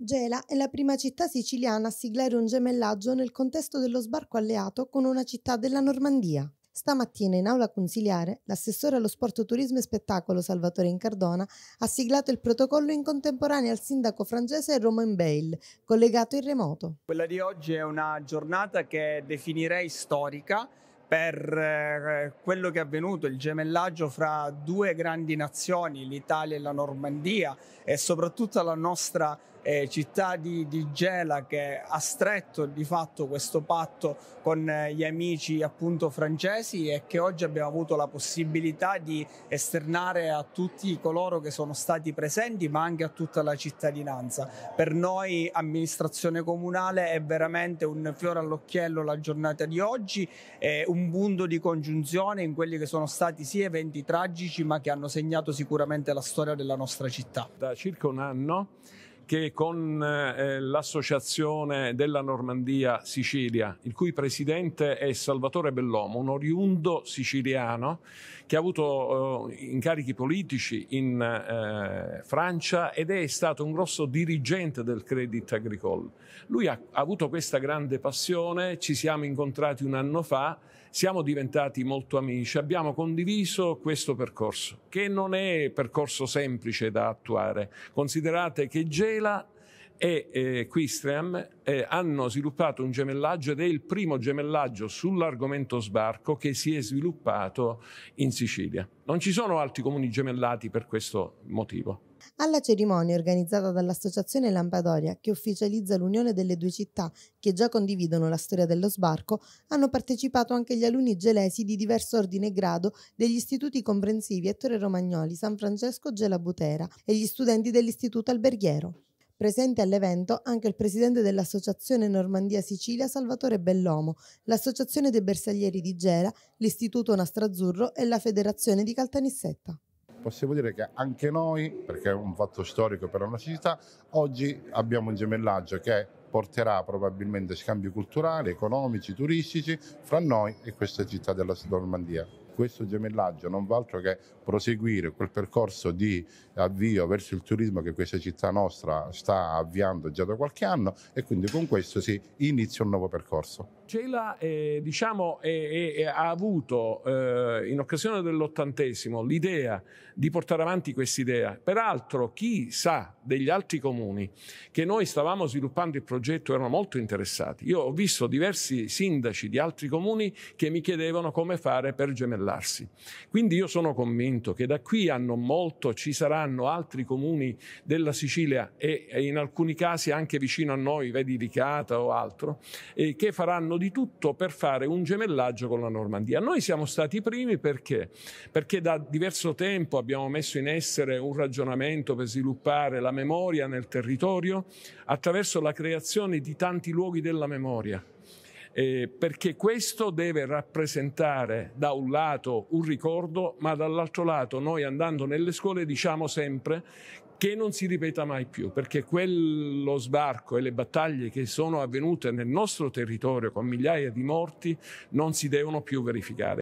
Gela è la prima città siciliana a siglare un gemellaggio nel contesto dello sbarco alleato con una città della Normandia. Stamattina in aula consiliare l'assessore allo sport turismo e spettacolo Salvatore Incardona ha siglato il protocollo in contemporanea al sindaco francese Romain Bale, collegato in remoto. Quella di oggi è una giornata che definirei storica per eh, quello che è avvenuto, il gemellaggio fra due grandi nazioni, l'Italia e la Normandia e soprattutto la nostra eh, città di, di, Gela che ha stretto di fatto questo patto con eh, gli amici appunto francesi e che oggi abbiamo avuto la possibilità di esternare a tutti coloro che sono stati presenti ma anche a tutta la cittadinanza. Per noi amministrazione comunale è veramente un fiore all'occhiello la giornata di oggi, eh, un punto di congiunzione in quelli che sono stati sì eventi tragici ma che hanno segnato sicuramente la storia della nostra città. Da circa un anno che con eh, eh, l'associazione della Normandia Sicilia, il cui presidente è Salvatore Bellomo, un oriundo siciliano che ha avuto eh, incarichi politici in eh, Francia ed è stato un grosso dirigente del Credit Agricole. Lui ha, ha avuto questa grande passione, ci siamo incontrati un anno fa, siamo diventati molto amici, abbiamo condiviso questo percorso, che non è percorso semplice da attuare. Considerate che Gela Vela e eh, Quistram eh, hanno sviluppato un gemellaggio ed è il primo gemellaggio sull'argomento sbarco che si è sviluppato in Sicilia. Non ci sono altri comuni gemellati per questo motivo. Alla cerimonia organizzata dall'associazione Lampadoria, che ufficializza l'unione delle due città che già condividono la storia dello sbarco, hanno partecipato anche gli alunni gelesi di diverso ordine e grado degli istituti comprensivi Ettore Romagnoli, San Francesco Gela Butera e gli studenti dell'Istituto Alberghiero. Presente all'evento anche il presidente dell'Associazione Normandia Sicilia Salvatore Bellomo, l'Associazione dei Bersaglieri di Gela, l'Istituto Nastrazzurro e la Federazione di Caltanissetta possiamo dire che anche noi, perché è un fatto storico per la nostra città, oggi abbiamo un gemellaggio che porterà probabilmente scambi culturali, economici, turistici fra noi e questa città della Normandia questo gemellaggio non va altro che proseguire quel percorso di avvio verso il turismo che questa città nostra sta avviando già da qualche anno e quindi con questo si inizia un nuovo percorso. Cela eh, diciamo, eh, eh, ha avuto eh, in occasione dell'ottantesimo l'idea di portare avanti quest'idea. Peraltro chi sa degli altri comuni che noi stavamo sviluppando il progetto erano molto interessati. Io ho visto diversi sindaci di altri comuni che mi chiedevano come fare per gemellare ribellarsi. Quindi io sono convinto che da qui a non molto ci saranno altri comuni della Sicilia e, in alcuni casi anche vicino a noi, vedi Ricata o altro, eh, che faranno di tutto per fare un gemellaggio con la Normandia. Noi siamo stati i primi perché? Perché da diverso tempo abbiamo messo in essere un ragionamento per sviluppare la memoria nel territorio attraverso la creazione di tanti luoghi della memoria eh, perché questo deve rappresentare da un lato un ricordo, ma dall'altro lato noi andando nelle scuole diciamo sempre che non si ripeta mai più, perché quello sbarco e le battaglie che sono avvenute nel nostro territorio con migliaia di morti non si devono più verificare.